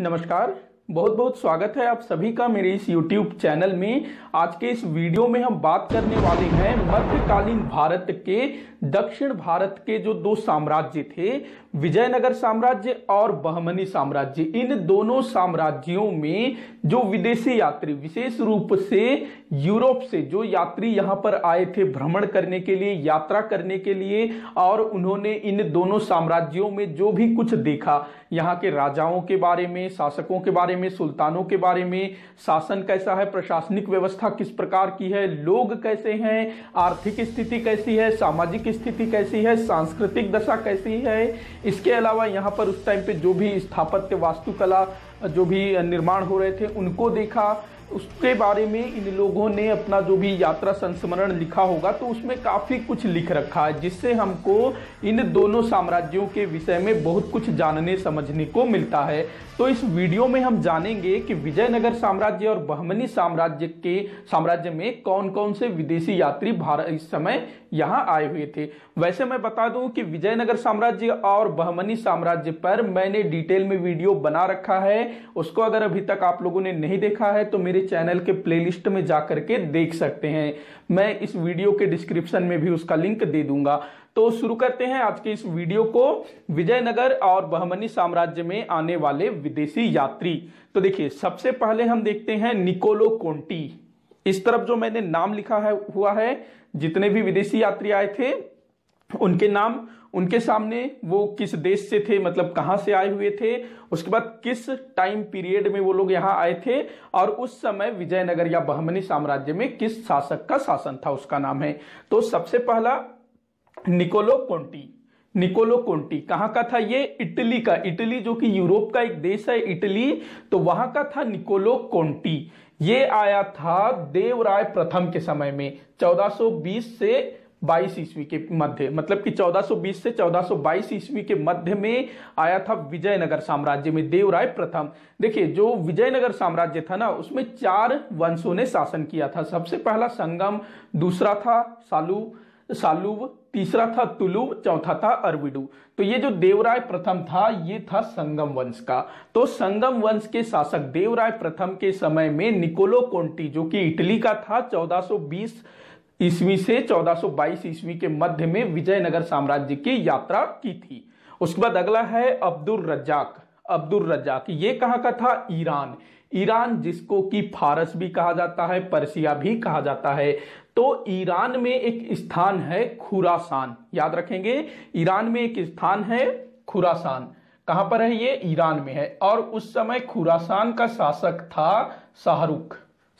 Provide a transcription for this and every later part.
नमस्कार बहुत बहुत स्वागत है आप सभी का मेरे इस YouTube चैनल में आज के इस वीडियो में हम बात करने वाले हैं मध्यकालीन भारत के दक्षिण भारत के जो दो साम्राज्य थे विजयनगर साम्राज्य और बहमनी साम्राज्य इन दोनों साम्राज्यों में जो विदेशी यात्री विशेष रूप से यूरोप से जो यात्री यहाँ पर आए थे भ्रमण करने के लिए यात्रा करने के लिए और उन्होंने इन दोनों साम्राज्यों में जो भी कुछ देखा यहाँ के राजाओं के बारे में शासकों के बारे में सुल्तानों के बारे में शासन कैसा है प्रशासनिक व्यवस्था किस प्रकार की है लोग कैसे हैं आर्थिक स्थिति कैसी है सामाजिक स्थिति कैसी है सांस्कृतिक दशा कैसी है इसके अलावा यहाँ पर उस टाइम पे जो भी स्थापत्य वास्तुकला जो भी निर्माण हो रहे थे उनको देखा उसके बारे में इन लोगों ने अपना जो भी यात्रा संस्मरण लिखा होगा तो उसमें काफ़ी कुछ लिख रखा है जिससे हमको इन दोनों साम्राज्यों के विषय में बहुत कुछ जानने समझने को मिलता है तो इस वीडियो में हम जानेंगे कि विजयनगर साम्राज्य और बहमनी साम्राज्य के साम्राज्य में कौन कौन से विदेशी यात्री भारत इस समय यहाँ आए हुए थे वैसे मैं बता दूं कि विजयनगर साम्राज्य और बहमनी साम्राज्य पर मैंने डिटेल में वीडियो बना रखा है उसको अगर अभी तक आप लोगों ने नहीं देखा है तो मेरे चैनल के प्लेलिस्ट में जा करके देख सकते हैं मैं इस वीडियो के डिस्क्रिप्शन में भी उसका लिंक दे दूंगा तो शुरू करते हैं आज के इस वीडियो को विजयनगर और बहमनी साम्राज्य में आने वाले विदेशी यात्री तो देखिए सबसे पहले हम देखते हैं निकोलो कोंटी इस तरफ जो मैंने नाम लिखा है हुआ है जितने भी विदेशी यात्री आए थे उनके नाम उनके सामने वो किस देश से थे मतलब कहाँ से आए हुए थे उसके बाद किस टाइम पीरियड में वो लोग यहाँ आए थे और उस समय विजयनगर या बहमनी साम्राज्य में किस शासक का शासन था उसका नाम है तो सबसे पहला निकोलो कोंटी निकोलो कोंटी कहाँ का था ये इटली का इटली जो कि यूरोप का एक देश है इटली तो वहां का था निकोलो कोंटी ये आया था देवराय प्रथम के समय में 1420 से 22 ईस्वी के मध्य मतलब कि 1420 से 1422 ईस्वी के मध्य में आया था विजयनगर साम्राज्य में देवराय प्रथम देखिए जो विजयनगर साम्राज्य था ना उसमें चार वंशों ने शासन किया था सबसे पहला संगम दूसरा था सालू सालुव तीसरा था तुलुव चौथा था अरविडु तो ये जो देवराय प्रथम था ये था संगम वंश का तो संगम वंश के शासक देवराय प्रथम के समय में निकोलो कोंटी जो कि इटली का था 1420 ईस्वी से 1422 ईस्वी के मध्य में विजयनगर साम्राज्य की यात्रा की थी उसके बाद अगला है अब्दुल रज्जाक अब्दुल रज्जाक ये कहाँ का था ईरान ईरान जिसको कि फारस भी कहा जाता है पर्सिया भी कहा जाता है तो ईरान में एक स्थान है खुरासान याद रखेंगे ईरान में एक स्थान है खुरासान कहां पर है ये ईरान में है और उस समय खुरासान का शासक था शाहरुख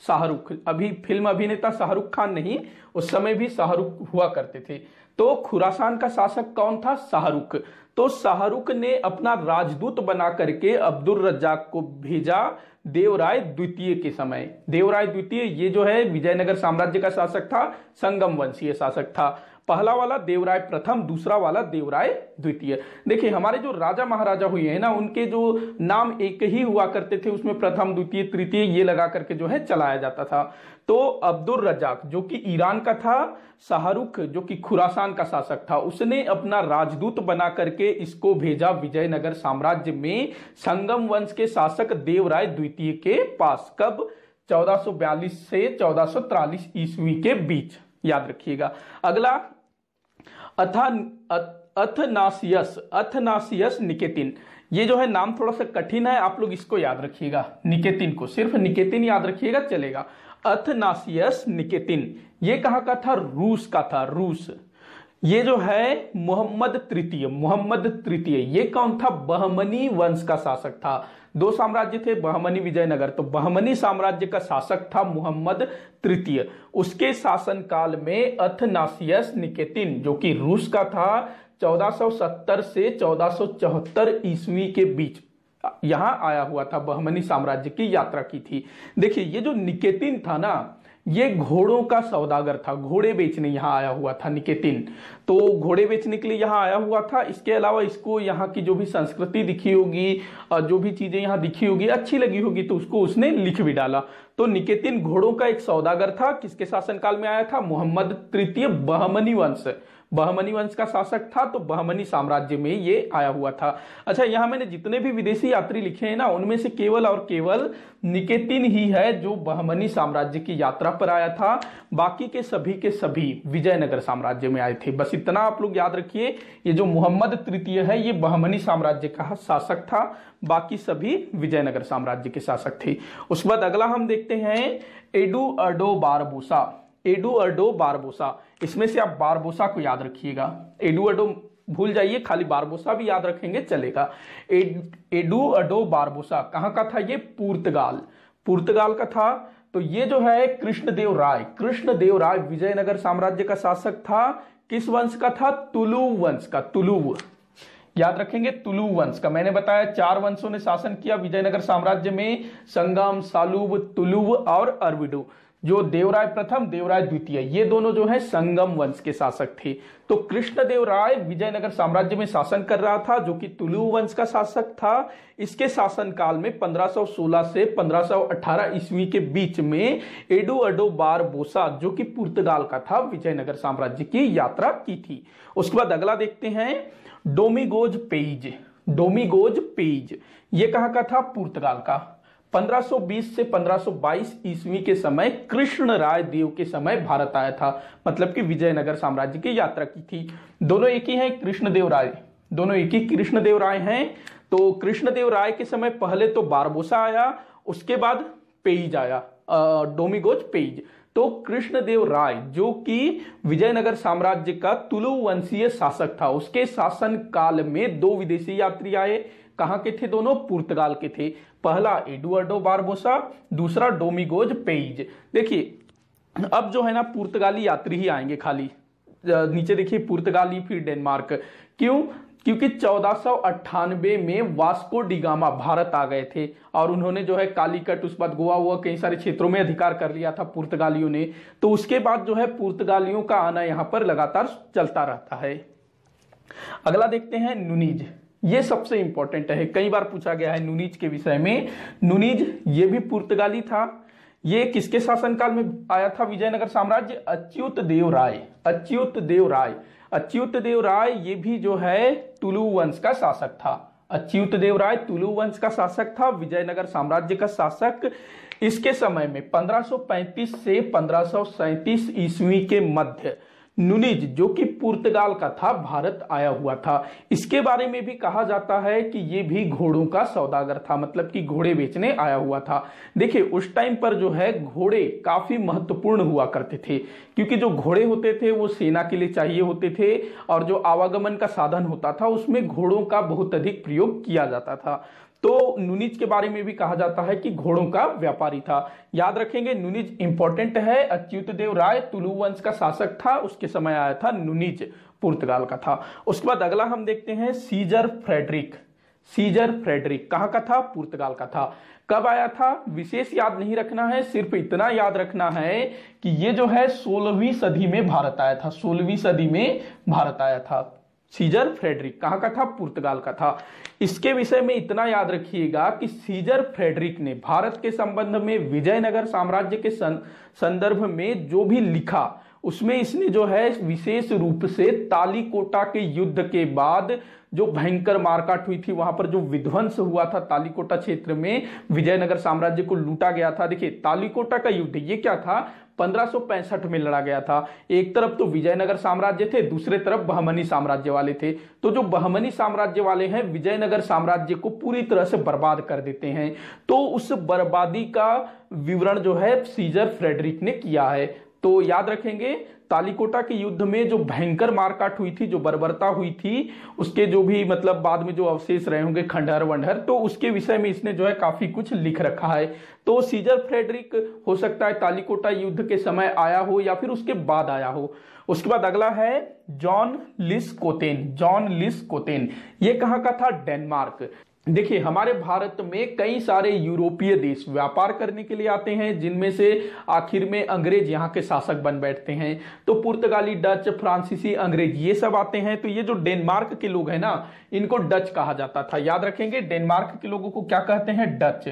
शाहरुख अभी फिल्म अभिनेता शाहरुख खान नहीं उस समय भी शाहरुख हुआ करते थे तो खुरासान का शासक कौन था शाहरुख तो शाहरुख ने अपना राजदूत बना करके अब्दुल रज्जाक को भेजा देवराय द्वितीय के समय देवराय द्वितीय ये जो है विजयनगर साम्राज्य का शासक था संगम वंशीय शासक था पहला वाला देवराय प्रथम दूसरा वाला देवराय द्वितीय देखिए हमारे जो राजा महाराजा हुए हैं ना उनके जो नाम एक ही हुआ करते थे उसमें प्रथम द्वितीय तृतीय ये लगा करके जो है चलाया जाता था तो अब्दुल रजाक जो कि ईरान का था शाहरुख जो कि खुरासान का शासक था उसने अपना राजदूत बना करके इसको भेजा विजयनगर साम्राज्य में संगम वंश के शासक देवराय द्वितीय के पास कब 1442 से 1443 ईस्वी के बीच याद रखिएगा अगला अथनासियस अथनासियस निकेतिन ये जो है नाम थोड़ा सा कठिन है आप लोग इसको याद रखिएगा निकेतिन को सिर्फ निकेतिन याद रखिएगा चलेगा अथनासियस निकेतिन ये कहाँ का था रूस का था रूस ये जो है मोहम्मद तृतीय मोहम्मद तृतीय ये कौन था बहमनी वंश का शासक था दो साम्राज्य थे बहमनी विजयनगर तो बहमनी साम्राज्य का शासक था मोहम्मद तृतीय उसके शासनकाल में अथनासियस निकेतिन जो कि रूस का था 1470 से 1474 ईस्वी के बीच यहां आया हुआ था बहमनी साम्राज्य की यात्रा की थी देखिए ये जो निकेतिन था ना ये घोड़ों का सौदागर था घोड़े बेचने यहाँ आया हुआ था निकेतिन तो घोड़े बेचने के लिए यहाँ आया हुआ था इसके अलावा इसको यहाँ की जो भी संस्कृति दिखी होगी जो भी चीज़ें यहाँ दिखी होगी अच्छी लगी होगी तो उसको उसने लिख भी डाला तो निकेतिन घोड़ों का एक सौदागर था किसके शासनकाल में आया था मोहम्मद तृतीय बहमनी वंश बहमनी वंश का शासक था तो बहमनी साम्राज्य में ये आया हुआ था अच्छा यहाँ मैंने जितने भी विदेशी यात्री लिखे हैं ना उनमें से केवल और केवल निकेतिन ही है जो बहमनी साम्राज्य की यात्रा पर आया था बाकी के सभी के सभी विजयनगर साम्राज्य में आए थे बस इतना आप लोग याद रखिए ये जो मोहम्मद तृतीय है ये बहमनी साम्राज्य का शासक था बाकी सभी विजयनगर साम्राज्य के शासक थे उसके बाद अगला हम देखते हैं एडू अर्डो बारबूसा एडू अर्डो बारबूसा इसमें से आप बारबोसा को याद रखिएगा एडू भूल जाइए खाली बारबोसा भी याद रखेंगे चलेगा एड, एडू अडो बारबोसा कहाँ का था ये पुर्तगाल पुर्तगाल का था तो ये जो है कृष्णदेव राय कृष्णदेव राय विजयनगर साम्राज्य का शासक था किस वंश का था तुलु वंश का तुलु याद रखेंगे तुलु वंश का मैंने बताया चार वंशों ने शासन किया विजयनगर साम्राज्य में संगम सालुब तुलुव और अरविडो जो देवराय प्रथम देवराय द्वितीय ये दोनों जो है संगम वंश के शासक थे तो कृष्ण देवराय विजयनगर साम्राज्य में शासन कर रहा था जो कि तुलु वंश का शासक था इसके शासन काल में 1516 से 1518 ईस्वी के बीच में एडुअडो बोसा जो कि पुर्तगाल का था विजयनगर साम्राज्य की यात्रा की थी उसके बाद अगला देखते हैं डोमिगोज पेज डोमिगोज पेज ये कहाँ का था पुर्तगाल का 1520 से 1522 ईस्वी के समय कृष्ण राय देव के समय भारत आया था मतलब कि विजयनगर साम्राज्य की यात्रा की थी दोनों एक ही हैं कृष्णदेव राय दोनों एक ही कृष्णदेव राय हैं तो कृष्णदेव राय के समय पहले तो बारबोसा आया उसके बाद पेज आया डोमिगोज पेज तो कृष्णदेव राय जो कि विजयनगर साम्राज्य का तुलुवंशीय शासक था उसके शासन काल में दो विदेशी यात्री आए कहाँ के थे दोनों पुर्तगाल के थे पहला एडुअर्डो बारबोसा दूसरा डोमिगोज पेइज देखिए अब जो है ना पुर्तगाली यात्री ही आएंगे खाली नीचे देखिए पुर्तगाली फिर डेनमार्क क्यों क्योंकि चौदह में वास्को डिगामा भारत आ गए थे और उन्होंने जो है कालीकट उस बाद गोवा हुआ कई सारे क्षेत्रों में अधिकार कर लिया था पुर्तगालियों ने तो उसके बाद जो है पुर्तगालियों का आना यहाँ पर लगातार चलता रहता है अगला देखते हैं नुनीज ये सबसे इंपॉर्टेंट है कई बार पूछा गया है नुनीज के विषय में नुनीज ये भी पुर्तगाली था ये किसके शासनकाल में आया था विजयनगर साम्राज्य अच्युत देव राय अच्युत देव राय अच्युत देव राय ये भी जो है तुलु वंश का शासक था अच्युत देव राय तुलु वंश का शासक था विजयनगर साम्राज्य का शासक इसके समय में 1535 से पंद्रह ईस्वी के मध्य नुनिज जो कि पुर्तगाल का था भारत आया हुआ था इसके बारे में भी कहा जाता है कि ये भी घोड़ों का सौदागर था मतलब कि घोड़े बेचने आया हुआ था देखिए उस टाइम पर जो है घोड़े काफी महत्वपूर्ण हुआ करते थे क्योंकि जो घोड़े होते थे वो सेना के लिए चाहिए होते थे और जो आवागमन का साधन होता था उसमें घोड़ों का बहुत अधिक प्रयोग किया जाता था तो नुनिज के बारे में भी कहा जाता है कि घोड़ों का व्यापारी था याद रखेंगे नुनिज इंपॉर्टेंट है देव राय तुलु वंश का शासक था उसके समय आया था नुनिज पुर्तगाल का था उसके बाद अगला हम देखते हैं सीजर फ्रेडरिक सीजर फ्रेडरिक कहाँ का था पुर्तगाल का था कब आया था विशेष याद नहीं रखना है सिर्फ इतना याद रखना है कि ये जो है सोलहवीं सदी में भारत आया था सोलहवीं सदी में भारत आया था सीजर फ्रेडरिक कहाँ का था पुर्तगाल का था इसके विषय में इतना याद रखिएगा कि सीजर फ्रेडरिक ने भारत के संबंध में विजयनगर साम्राज्य के संदर्भ में जो भी लिखा उसमें इसने जो है विशेष रूप से तालीकोटा के युद्ध के बाद जो भयंकर मारकाट हुई थी वहां पर जो विध्वंस हुआ था तालीकोटा क्षेत्र में विजयनगर साम्राज्य को लूटा गया था देखिए तालीकोटा का युद्ध ये क्या था पंद्रह में लड़ा गया था एक तरफ तो विजयनगर साम्राज्य थे दूसरे तरफ बहमनी साम्राज्य वाले थे तो जो बहमनी साम्राज्य वाले हैं विजयनगर साम्राज्य को पूरी तरह से बर्बाद कर देते हैं तो उस बर्बादी का विवरण जो है सीजर फ्रेडरिक ने किया है तो याद रखेंगे तालिकोटा के युद्ध में जो भयंकर मारकाट हुई थी जो बर्बरता हुई थी उसके जो भी मतलब बाद में जो अवशेष रहे होंगे खंडहर वंडहर तो उसके विषय में इसने जो है काफी कुछ लिख रखा है तो सीजर फ्रेडरिक हो सकता है तालिकोटा युद्ध के समय आया हो या फिर उसके बाद आया हो उसके बाद अगला है जॉन लिस कोतेन जॉन लिस कोतेन ये कहाँ का था डेनमार्क देखिए हमारे भारत में कई सारे यूरोपीय देश व्यापार करने के लिए आते हैं जिनमें से आखिर में अंग्रेज यहाँ के शासक बन बैठते हैं तो पुर्तगाली डच फ्रांसीसी अंग्रेज ये सब आते हैं तो ये जो डेनमार्क के लोग हैं ना इनको डच कहा जाता था याद रखेंगे डेनमार्क के लोगों को क्या कहते हैं डच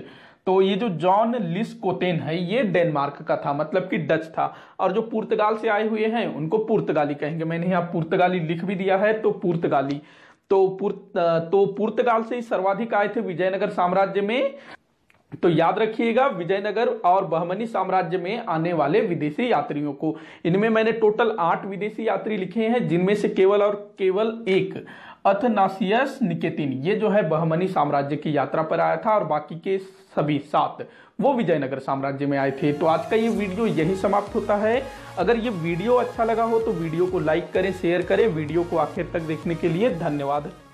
तो ये जो जॉन लिस कोतेन है ये डेनमार्क का था मतलब कि डच था और जो पुर्तगाल से आए हुए हैं उनको पुर्तगाली कहेंगे मैंने यहाँ पुर्तगाली लिख भी दिया है तो पुर्तगाली तो पूर्त तो पुर्तगाल से ही सर्वाधिक आए थे विजयनगर साम्राज्य में तो याद रखिएगा विजयनगर और बहमनी साम्राज्य में आने वाले विदेशी यात्रियों को इनमें मैंने टोटल आठ विदेशी यात्री लिखे हैं जिनमें से केवल और केवल एक अथनासियस निकेतिन ये जो है बहमनी साम्राज्य की यात्रा पर आया था और बाकी के सभी सात वो विजयनगर साम्राज्य में आए थे तो आज का ये वीडियो यही समाप्त होता है अगर ये वीडियो अच्छा लगा हो तो वीडियो को लाइक करें शेयर करें वीडियो को आखिर तक देखने के लिए धन्यवाद